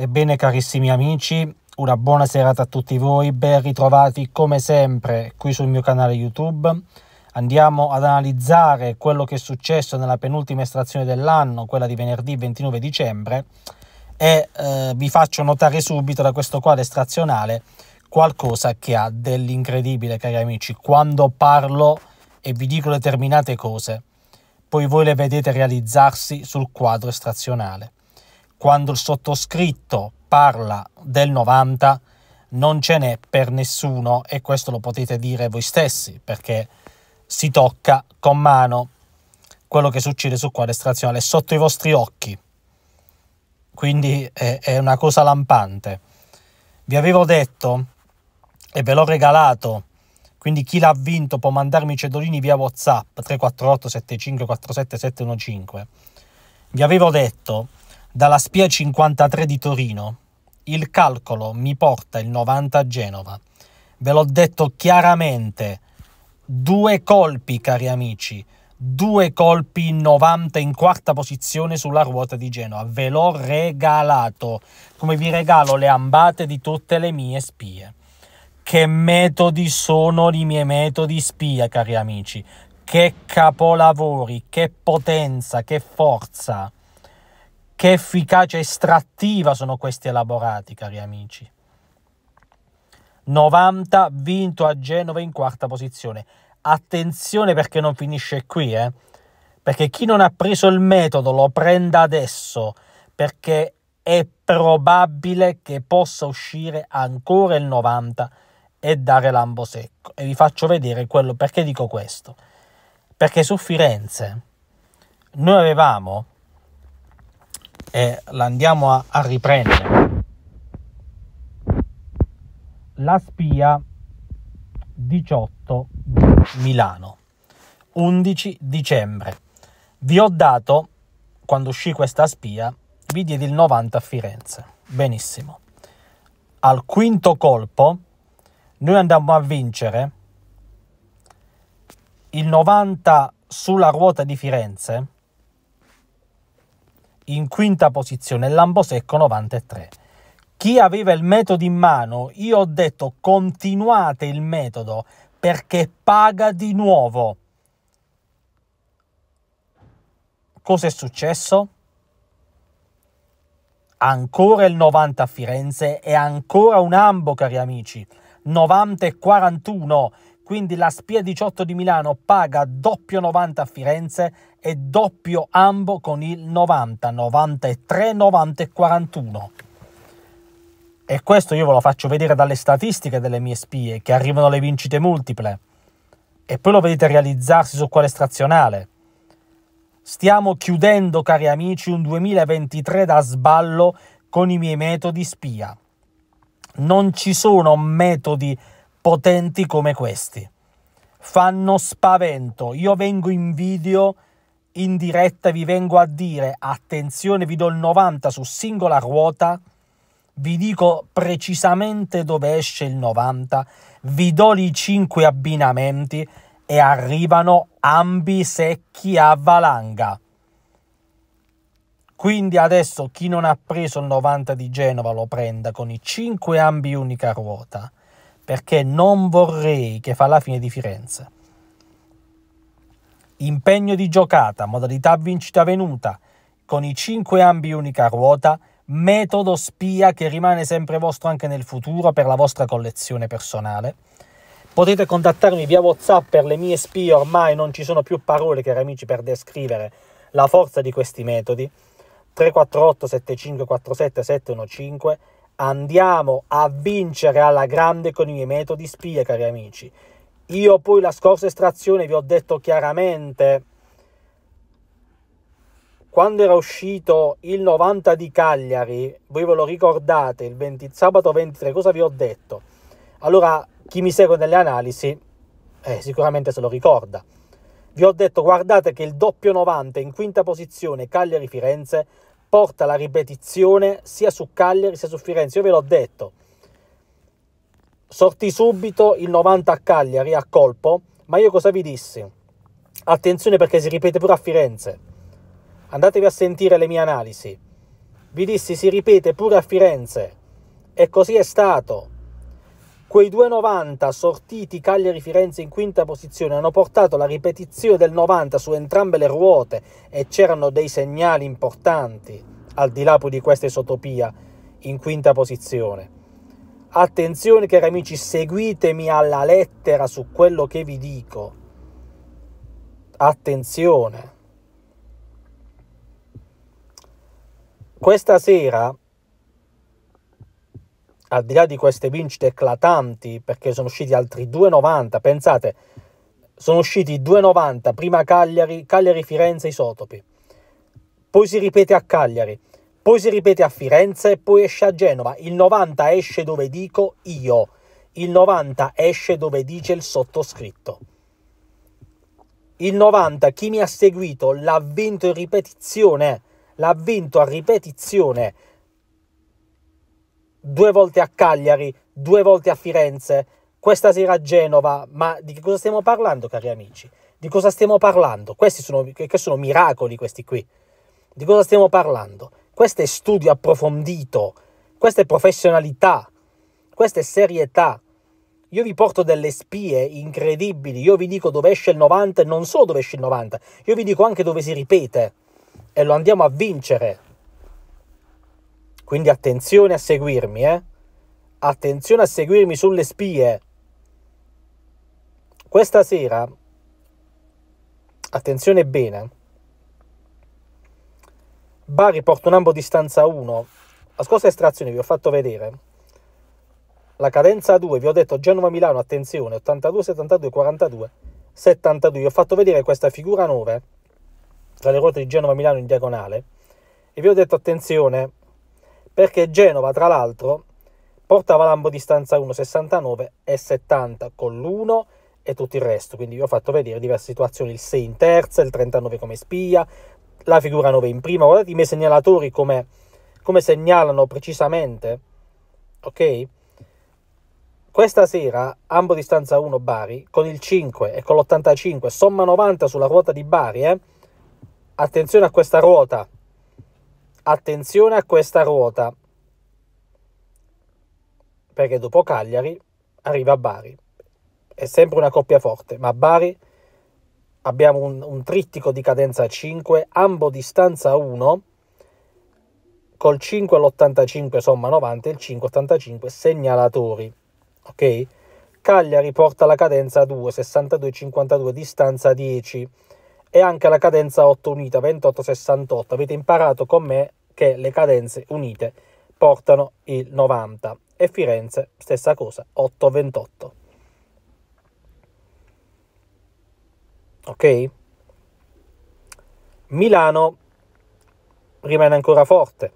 Ebbene carissimi amici, una buona serata a tutti voi, ben ritrovati come sempre qui sul mio canale YouTube. Andiamo ad analizzare quello che è successo nella penultima estrazione dell'anno, quella di venerdì 29 dicembre, e eh, vi faccio notare subito da questo quadro estrazionale qualcosa che ha dell'incredibile, cari amici. Quando parlo e vi dico determinate cose, poi voi le vedete realizzarsi sul quadro estrazionale quando il sottoscritto parla del 90 non ce n'è per nessuno e questo lo potete dire voi stessi perché si tocca con mano quello che succede su quale estrazionale sotto i vostri occhi quindi è, è una cosa lampante vi avevo detto e ve l'ho regalato quindi chi l'ha vinto può mandarmi i cedolini via whatsapp 348 75 47 715 vi avevo detto dalla spia 53 di Torino. Il calcolo mi porta il 90 a Genova. Ve l'ho detto chiaramente. Due colpi, cari amici. Due colpi 90 in quarta posizione sulla ruota di Genova. Ve l'ho regalato. Come vi regalo le ambate di tutte le mie spie. Che metodi sono i miei metodi spia, cari amici. Che capolavori, che potenza, che forza che efficacia estrattiva sono questi elaborati, cari amici. 90 vinto a Genova in quarta posizione. Attenzione perché non finisce qui, eh? perché chi non ha preso il metodo lo prenda adesso, perché è probabile che possa uscire ancora il 90 e dare l'ambo secco. E vi faccio vedere quello perché dico questo. Perché su Firenze noi avevamo e l'andiamo a, a riprendere. La spia 18 di Milano, 11 dicembre. Vi ho dato, quando uscì questa spia, vi diedi il 90 a Firenze. Benissimo. Al quinto colpo noi andammo a vincere il 90 sulla ruota di Firenze in quinta posizione Lambosecco 93. Chi aveva il metodo in mano, io ho detto continuate il metodo perché paga di nuovo. Cosa è successo? Ancora il 90 a Firenze e ancora un ambo, cari amici. 90 e 41 quindi la Spia 18 di Milano paga doppio 90 a Firenze e doppio ambo con il 90, 93, 90 e 41. E questo io ve lo faccio vedere dalle statistiche delle mie spie, che arrivano alle vincite multiple. E poi lo vedete realizzarsi su quale strazionale. Stiamo chiudendo, cari amici, un 2023 da sballo con i miei metodi spia. Non ci sono metodi spia potenti come questi. Fanno spavento. Io vengo in video in diretta vi vengo a dire attenzione vi do il 90 su singola ruota vi dico precisamente dove esce il 90 vi do i 5 abbinamenti e arrivano ambi secchi a valanga quindi adesso chi non ha preso il 90 di Genova lo prenda con i 5 ambi unica ruota perché non vorrei che fa la fine di Firenze. Impegno di giocata, modalità vincita venuta, con i cinque ambi unica ruota, metodo spia che rimane sempre vostro anche nel futuro per la vostra collezione personale. Potete contattarmi via WhatsApp per le mie spie, ormai non ci sono più parole cari amici per descrivere la forza di questi metodi. 348 7547 715 Andiamo a vincere alla grande con i miei metodi spie, cari amici. Io poi la scorsa estrazione vi ho detto chiaramente, quando era uscito il 90 di Cagliari, voi ve lo ricordate, il 20, sabato 23, cosa vi ho detto? Allora, chi mi segue nelle analisi eh, sicuramente se lo ricorda. Vi ho detto, guardate che il doppio 90 in quinta posizione Cagliari-Firenze porta la ripetizione sia su Cagliari sia su Firenze. Io ve l'ho detto, sorti subito il 90 a Cagliari a colpo, ma io cosa vi dissi? Attenzione perché si ripete pure a Firenze. Andatevi a sentire le mie analisi. Vi dissi si ripete pure a Firenze. E così è stato. Quei 2,90 sortiti Cagliari-Firenze in quinta posizione hanno portato la ripetizione del 90 su entrambe le ruote e c'erano dei segnali importanti, al di là di questa esotopia, in quinta posizione. Attenzione cari amici, seguitemi alla lettera su quello che vi dico. Attenzione. Questa sera al di là di queste vincite eclatanti, perché sono usciti altri 2,90, pensate, sono usciti 2,90 prima Cagliari, Cagliari, Firenze, Isotopi, poi si ripete a Cagliari, poi si ripete a Firenze e poi esce a Genova. Il 90 esce dove dico io, il 90 esce dove dice il sottoscritto. Il 90, chi mi ha seguito l'ha vinto in ripetizione, l'ha vinto a ripetizione due volte a Cagliari, due volte a Firenze, questa sera a Genova, ma di che cosa stiamo parlando, cari amici? Di cosa stiamo parlando? Questi sono, che sono miracoli questi qui. Di cosa stiamo parlando? Questo è studio approfondito, questa è professionalità, questa è serietà. Io vi porto delle spie incredibili, io vi dico dove esce il 90 e non solo dove esce il 90, io vi dico anche dove si ripete e lo andiamo a vincere. Quindi attenzione a seguirmi, eh? Attenzione a seguirmi sulle spie. Questa sera, attenzione bene, Bari Portonambo di stanza 1, la scorsa estrazione vi ho fatto vedere, la cadenza 2, vi ho detto Genova Milano, attenzione, 82, 72, 42, 72, vi ho fatto vedere questa figura 9 tra le ruote di Genova Milano in diagonale e vi ho detto attenzione, perché Genova, tra l'altro, portava Lambo di stanza 1,69 e 70 con l'1 e tutto il resto. Quindi vi ho fatto vedere diverse situazioni, il 6 in terza, il 39 come spia, la figura 9 in prima. Guardate i miei segnalatori come, come segnalano precisamente, ok? Questa sera Ambo di stanza 1 Bari con il 5 e con l'85, somma 90 sulla ruota di Bari, eh? Attenzione a questa ruota, attenzione a questa ruota, perché dopo Cagliari arriva Bari. È sempre una coppia forte, ma Bari abbiamo un, un trittico di cadenza 5, ambo distanza 1, col 5 all'85 somma 90 e il 5,85 segnalatori. Ok? Cagliari porta la cadenza 2, 62-52, distanza 10 e anche la cadenza 8 unita, 28-68. Avete imparato con me che le cadenze unite portano il 90 e Firenze stessa cosa, 8,28. Ok? Milano rimane ancora forte,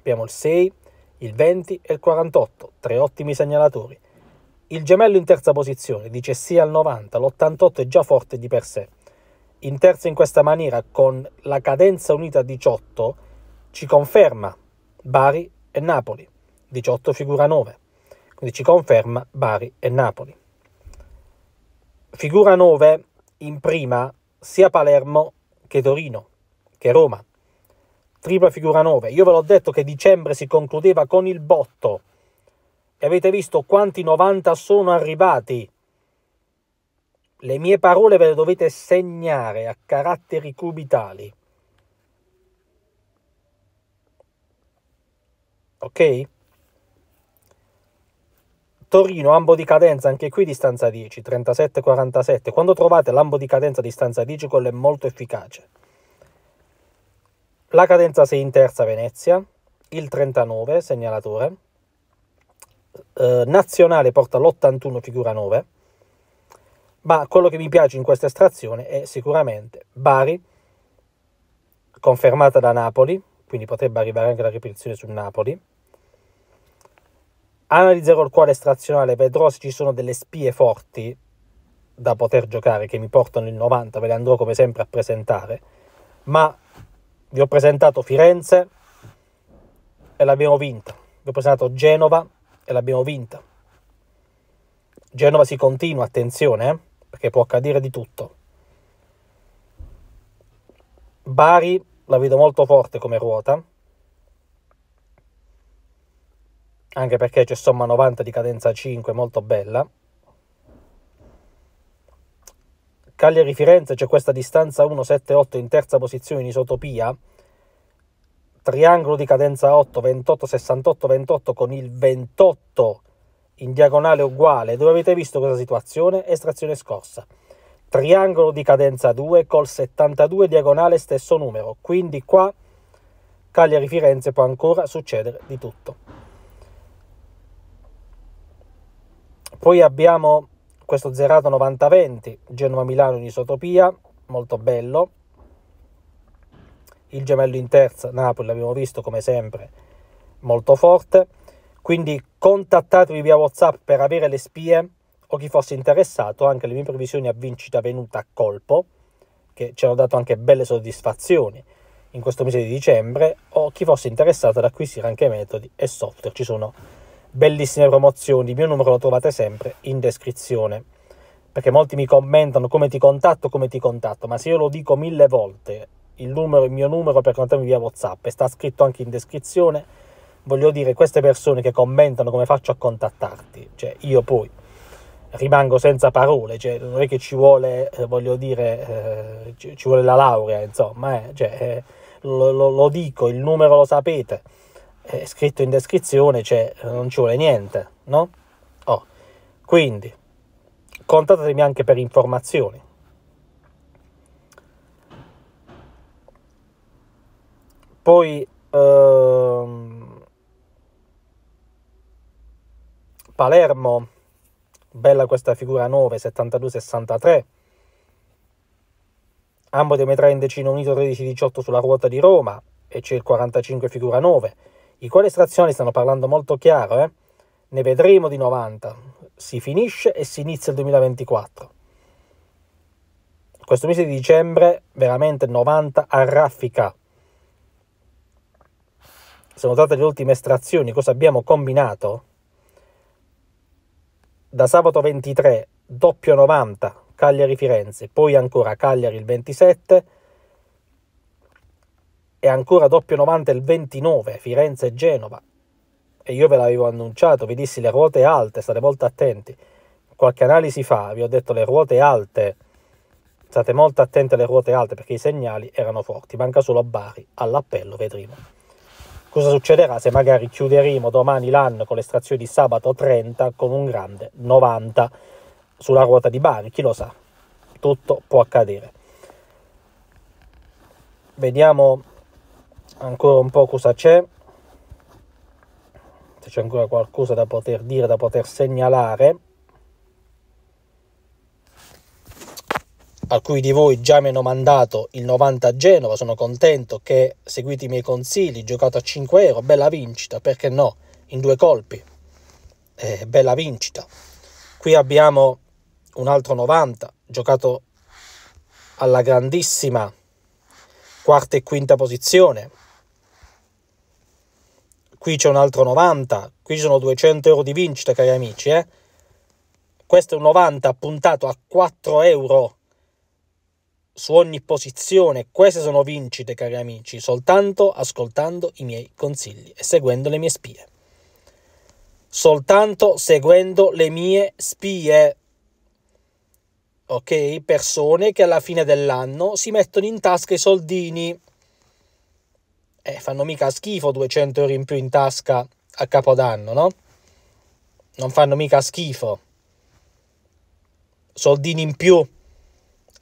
abbiamo il 6, il 20 e il 48, tre ottimi segnalatori. Il gemello in terza posizione dice sì al 90, l'88 è già forte di per sé. In terza in questa maniera, con la cadenza unita 18, ci conferma Bari e Napoli, 18 figura 9, quindi ci conferma Bari e Napoli. Figura 9 in prima sia Palermo che Torino, che Roma, tripla figura 9. Io ve l'ho detto che dicembre si concludeva con il botto e avete visto quanti 90 sono arrivati. Le mie parole ve le dovete segnare a caratteri cubitali. ok? Torino, ambo di cadenza, anche qui distanza 10, 37-47. Quando trovate l'ambo di cadenza distanza 10, quello è molto efficace. La cadenza 6 in terza Venezia, il 39 segnalatore, eh, nazionale porta l'81 figura 9, ma quello che mi piace in questa estrazione è sicuramente Bari, confermata da Napoli, quindi potrebbe arrivare anche la ripetizione su Napoli, analizza col cuore strazionale se ci sono delle spie forti da poter giocare che mi portano il 90, ve le andrò come sempre a presentare, ma vi ho presentato Firenze e l'abbiamo vinta, vi ho presentato Genova e l'abbiamo vinta. Genova si continua, attenzione, eh, perché può accadere di tutto. Bari la vedo molto forte come ruota, anche perché c'è somma 90 di cadenza 5 molto bella. Cagliari-Firenze c'è questa distanza 1-7-8 in terza posizione in isotopia, triangolo di cadenza 8, 28, 68, 28 con il 28 in diagonale uguale, dove avete visto questa situazione? Estrazione scorsa. Triangolo di cadenza 2 col 72 diagonale stesso numero, quindi qua Cagliari-Firenze può ancora succedere di tutto. Poi abbiamo questo zerato 9020 Genova-Milano in isotopia, molto bello. Il gemello in terza, Napoli, l'abbiamo visto come sempre, molto forte. Quindi contattatevi via WhatsApp per avere le spie o chi fosse interessato, anche le mie previsioni a vincita venuta a colpo, che ci hanno dato anche belle soddisfazioni in questo mese di dicembre, o chi fosse interessato ad acquisire anche metodi e software. Ci sono bellissime promozioni, il mio numero lo trovate sempre in descrizione. Perché molti mi commentano come ti contatto, come ti contatto, ma se io lo dico mille volte, il, numero, il mio numero per contattarmi via WhatsApp e sta scritto anche in descrizione, voglio dire queste persone che commentano come faccio a contattarti, cioè io poi rimango senza parole, cioè, non è che ci vuole, eh, voglio dire, eh, ci, ci, vuole la laurea, insomma, eh, cioè, eh, lo, lo, lo dico, il numero lo sapete è scritto in descrizione, cioè non ci vuole niente, no? Oh, quindi contattatemi anche per informazioni. Poi ehm, Palermo, bella questa figura 9, 72-63. Ambo di metà in decino unito 13-18 sulla ruota di Roma e c'è il 45 figura 9 i estrazioni stanno parlando molto chiaro, eh? ne vedremo di 90. Si finisce e si inizia il 2024. Questo mese di dicembre veramente 90 a raffica. Se notate le ultime estrazioni, cosa abbiamo combinato? Da sabato 23, doppio 90, Cagliari-Firenze, poi ancora Cagliari il 27, è ancora doppio 90 il 29, Firenze e Genova. E io ve l'avevo annunciato, vi dissi le ruote alte, state molto attenti. Qualche analisi fa vi ho detto le ruote alte, state molto attenti alle ruote alte perché i segnali erano forti. Manca solo Bari, all'appello vedremo. Cosa succederà se magari chiuderemo domani l'anno con l'estrazione di sabato 30 con un grande 90 sulla ruota di Bari? Chi lo sa? Tutto può accadere. Vediamo ancora un po' cosa c'è, se c'è ancora qualcosa da poter dire, da poter segnalare. Alcuni di voi già mi hanno mandato il 90 a Genova, sono contento che seguite i miei consigli, giocato a 5 euro, bella vincita, perché no, in due colpi, eh, bella vincita. Qui abbiamo un altro 90, giocato alla grandissima quarta e quinta posizione. Qui c'è un altro 90, qui sono 200 euro di vincita, cari amici. Eh? Questo è un 90 puntato a 4 euro su ogni posizione. Queste sono vincite, cari amici, soltanto ascoltando i miei consigli e seguendo le mie spie. Soltanto seguendo le mie spie ok? Persone che alla fine dell'anno si mettono in tasca i soldini. Eh, fanno mica schifo 200 euro in più in tasca a capodanno, no? Non fanno mica schifo. Soldini in più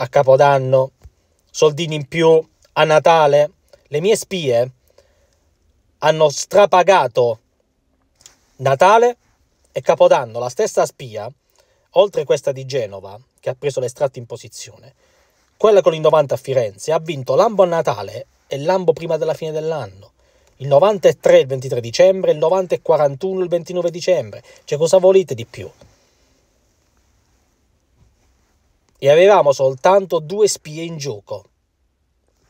a capodanno, soldini in più a Natale. Le mie spie hanno strapagato Natale e Capodanno, la stessa spia oltre questa di Genova, che ha preso l'estratto in posizione, quella con il 90 a Firenze ha vinto l'ambo a Natale e l'ambo prima della fine dell'anno. Il 93 il 23 dicembre, il 90 e 41 il 29 dicembre. Cioè cosa volete di più? E avevamo soltanto due spie in gioco.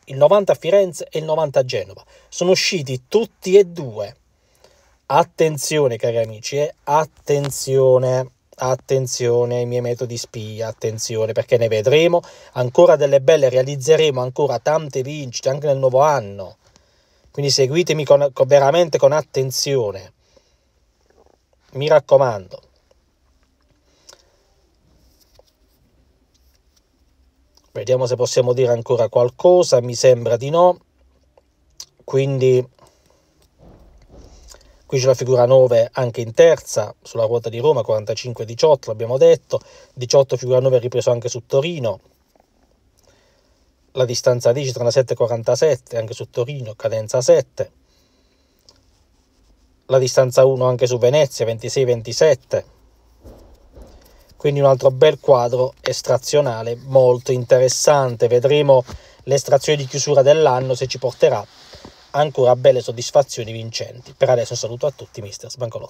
Il 90 a Firenze e il 90 a Genova. Sono usciti tutti e due. Attenzione cari amici, eh? attenzione attenzione ai miei metodi spia, attenzione perché ne vedremo ancora delle belle, realizzeremo ancora tante vincite anche nel nuovo anno. Quindi seguitemi con, con, veramente con attenzione. Mi raccomando. Vediamo se possiamo dire ancora qualcosa, mi sembra di no. Quindi Qui c'è la figura 9 anche in terza, sulla ruota di Roma, 45-18 l'abbiamo detto, 18 figura 9 ripreso anche su Torino, la distanza 10, 37 47 anche su Torino, cadenza 7, la distanza 1 anche su Venezia, 26-27, quindi un altro bel quadro estrazionale molto interessante, vedremo l'estrazione di chiusura dell'anno se ci porterà ancora belle soddisfazioni vincenti. Per adesso un saluto a tutti, mister Sbancolotto.